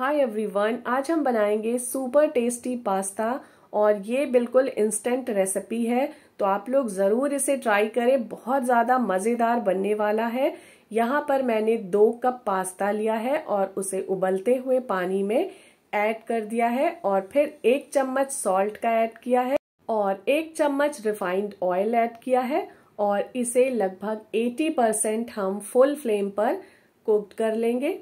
hi everyone आज हम बनाएंगे सुपर टेस्टी पास्ता और ये बिल्कुल इंस्टेंट रेसिपी है तो आप लोग ज़रूर इसे ट्राई करें बहुत ज़्यादा मज़ेदार बनने वाला है यहाँ पर मैंने दो कप पास्ता लिया है और उसे उबलते हुए पानी में ऐड कर दिया है और फिर एक चम्मच सॉल्ट का ऐड किया है और एक चम्मच रिफाइंड ऑयल ऐड किया है और इसे लगभग 80 परसेंट हम फुल फ्लेम पर कुक कर लेंगे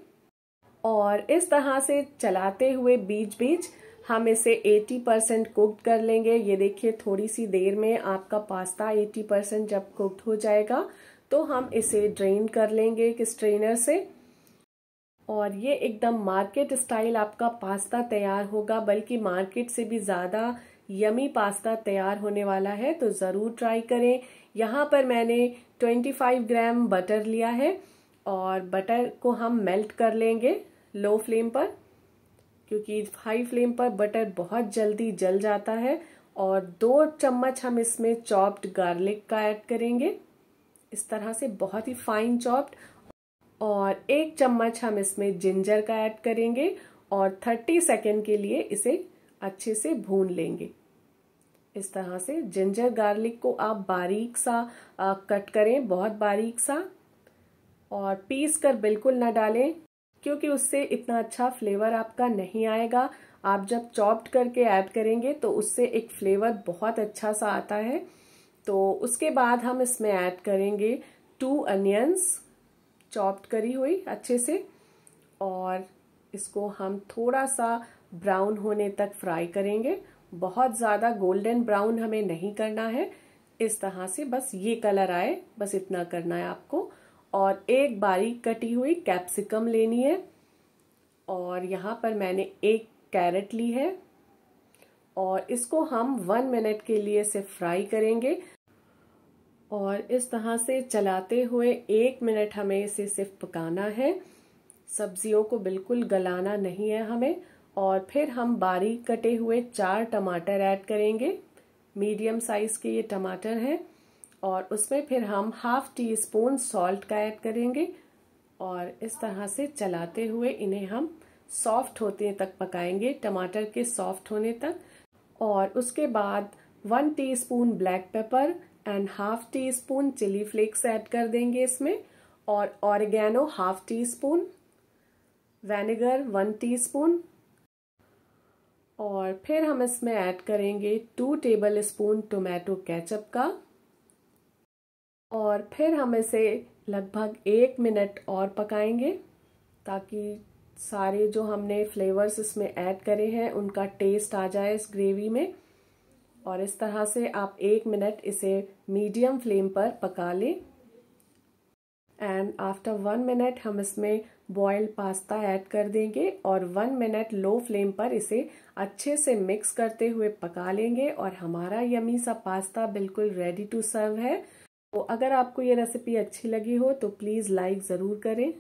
और इस तरह से चलाते हुए बीच बीच हम इसे 80 परसेंट कुकड कर लेंगे ये देखिए थोड़ी सी देर में आपका पास्ता 80 परसेंट जब कुकड हो जाएगा तो हम इसे ड्रेन कर लेंगे एक स्ट्रेनर से और ये एकदम मार्केट स्टाइल आपका पास्ता तैयार होगा बल्कि मार्केट से भी ज़्यादा यमी पास्ता तैयार होने वाला है तो ज़रूर ट्राई करें यहाँ पर मैंने 25 ग्राम बटर लिया है और बटर को हम मेल्ट कर लेंगे लो फ्लेम पर क्योंकि हाई फ्लेम पर बटर बहुत जल्दी जल जाता है और दो चम्मच हम इसमें चॉप्ड गार्लिक का ऐड करेंगे इस तरह से बहुत ही फाइन चॉप्ड और एक चम्मच हम इसमें जिंजर का ऐड करेंगे और 30 सेकेंड के लिए इसे अच्छे से भून लेंगे इस तरह से जिंजर गार्लिक को आप बारीक सा आ, कट करें बहुत बारीक सा और पीस कर बिल्कुल ना डालें क्योंकि उससे इतना अच्छा फ्लेवर आपका नहीं आएगा आप जब चॉप्ड करके ऐड करेंगे तो उससे एक फ्लेवर बहुत अच्छा सा आता है तो उसके बाद हम इसमें ऐड करेंगे टू अनियंस चॉप्ड करी हुई अच्छे से और इसको हम थोड़ा सा ब्राउन होने तक फ्राई करेंगे बहुत ज़्यादा गोल्डन ब्राउन हमें नहीं करना है इस तरह से बस ये कलर आए बस इतना करना है आपको और एक बारीक कटी हुई कैप्सिकम लेनी है और यहाँ पर मैंने एक कैरेट ली है और इसको हम वन मिनट के लिए से फ्राई करेंगे और इस तरह से चलाते हुए एक मिनट हमें इसे सिर्फ पकाना है सब्जियों को बिल्कुल गलाना नहीं है हमें और फिर हम बारीक कटे हुए चार टमाटर ऐड करेंगे मीडियम साइज़ के ये टमाटर हैं और उसमें फिर हम हाफ टी स्पून सॉल्ट का ऐड करेंगे और इस तरह से चलाते हुए इन्हें हम सॉफ्ट होते तक पकाएंगे टमाटर के सॉफ्ट होने तक और उसके बाद one teaspoon black pepper and half teaspoon chili flakes add कर देंगे इसमें और oregano half teaspoon vinegar one teaspoon और फिर हम इसमें ऐड करेंगे two tablespoon tomato ketchup का और फिर हम इसे लगभग एक मिनट और पकाएंगे ताकि सारे जो हमने फ्लेवर्स इसमें ऐड करे हैं उनका टेस्ट आ जाए इस ग्रेवी में और इस तरह से आप एक मिनट इसे मीडियम फ्लेम पर पका लें एंड आफ्टर वन मिनट हम इसमें बॉयल पास्ता ऐड कर देंगे और वन मिनट लो फ्लेम पर इसे अच्छे से मिक्स करते हुए पका लेंगे और हमारा यमी सा पास्ता बिल्कुल रेडी टू सर्व है तो अगर आपको ये रेसिपी अच्छी लगी हो तो प्लीज़ लाइक ज़रूर करें